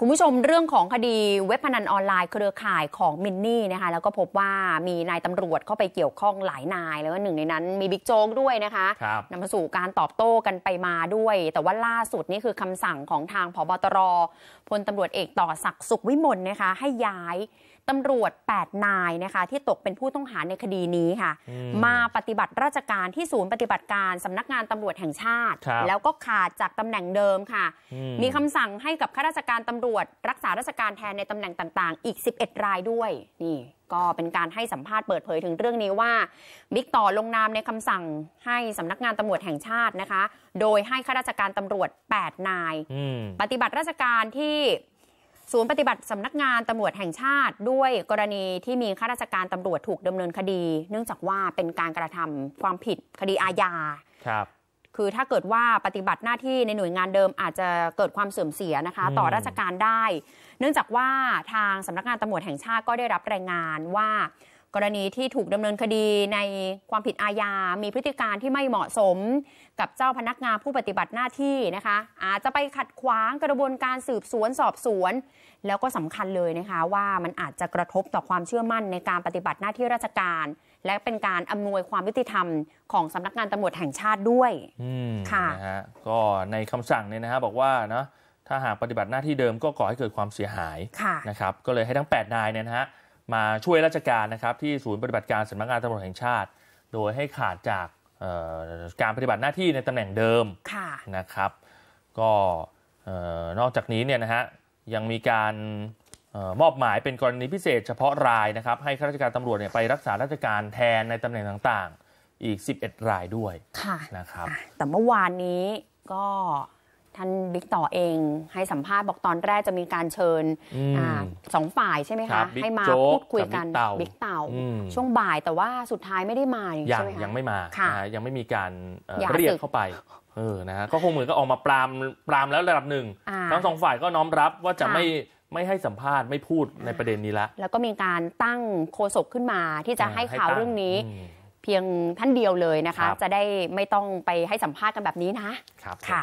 คุณผู้ชมเรื่องของคดีเว็บพนันออนไลน์เครือข่ายของมินนี่นะคะ แล้วก็พบว่ามีนายตำรวจเข้าไปเกี่ยวข้องหลายนาย แล้วก็หนึ่งในนั้นมีบิ๊กโจ๊กด้วยนะคะคนำมาสู่การตอบโต้กันไปมาด้วย แต่ว่าล่าสุดนี่คือคำสั่งของทางผบตรพลตำรวจเอกต่อศักดิ์สุขวิมลนะคะ ให้ย้ายตำรวจ 8 นายนะคะที่ตกเป็นผู้ต้องหาในคดีนี้ค่ะ มาปฏิบัติราชการที่ศูนย์ปฏิบัติการสำนักงานตำรวจแห่งชาติ แล้วก็ขาดจากตำแหน่งเดิมค่ะ มีคำสั่งให้กับข้าราชการตำรวจ รักษาราชการแทนในตำแหน่งต่าง ๆ อีก 11 รายด้วยนี่ก็เป็นการให้สัมภาษณ์เปิดเผยถึงเรื่องนี้ว่าบิ๊กต่อลงนามในคำสั่งให้สำนักงานตำรวจแห่งชาตินะคะ โดยให้ข้าราชการตำรวจ 8 นายปฏิบัติราชการที่ศูนย์ปฏิบัติสำนักงานตำรวจแห่งชาติด้วยกรณีที่มีข้าราชการตำรวจถูกดำเนินคดี เนื่องจากว่าเป็นการกระทำความผิดคดีอาญา ครับ คือถ้าเกิดว่าปฏิบัติหน้าที่ในหน่วยงานเดิมอาจจะเกิดความเสื่อมเสียนะคะต่อราชการได้ เนื่องจากว่าทางสำนักงานตำรวจแห่งชาติก็ได้รับรายงานว่ากรณีที่ถูกดำเนินคดีในความผิดอาญา มีพฤติการที่ไม่เหมาะสม กับเจ้าพนักงานผู้ปฏิบัติหน้าที่นะคะ อาจจะไปขัดขวางกระบวนการสืบสวนสอบสวน แล้วก็สำคัญเลยนะคะ ว่ามันอาจจะกระทบต่อความเชื่อมั่นในการปฏิบัติหน้าที่ราชการ และเป็นการอำนวยความยุติธรรมของสำนักงานตำรวจแห่งชาติด้วยค่ะะะก็ในคำสั่งเนี่ยนะฮะบอกว่านะถ้าหากปฏิบัติหน้าที่เดิมก็ก่อให้เกิดความเสียหายนะครับก็เลยให้ทั้ง8นายเนี่ยนะฮะมาช่วยราชการนะครับที่ศูนย์ปฏิบัติการสำนักงานตำรวจแห่งชาติ โดยให้ขาดจากการปฏิบัติหน้าที่ในตำแหน่งเดิมนะครับ ก็นอกจากนี้เนี่ยนะฮะยังมีการมอบหมายเป็นกรณีพิเศษเฉพาะรายนะครับ ให้ข้าราชการตำรวจเนี่ยไปรักษาราชการแทนในตำแหน่งต่างๆอีก 11รายด้วยนะครับแต่เมื่อวานนี้ก็ท่านบิ๊กต่อเองให้สัมภาษณ์บอกตอนแรกจะมีการเชิญอสองฝ่ายใช่ไหมคะให้มาพูดคุยกัน บิ๊กเต่า ช่วงบ่ายแต่ว่าสุดท้ายไม่ได้มาใช่ไหมคะยังไม่มายังไม่มีการเรียกเข้าไปเออนะฮะก็คงเหมือนก็ออกมาปรามปรามแล้วระดับหนึ่งทั้งสองฝ่ายก็น้อมรับว่าจะไม่ไม่ให้สัมภาษณ์ไม่พูดในประเด็นนี้ละแล้วก็มีการตั้งโฆษกขึ้นมาที่จะให้ข่าวเรื่องนี้ เพียงท่านเดียวเลยนะคะ จะได้ไม่ต้องไปให้สัมภาษณ์กันแบบนี้นะ ครับค่ะ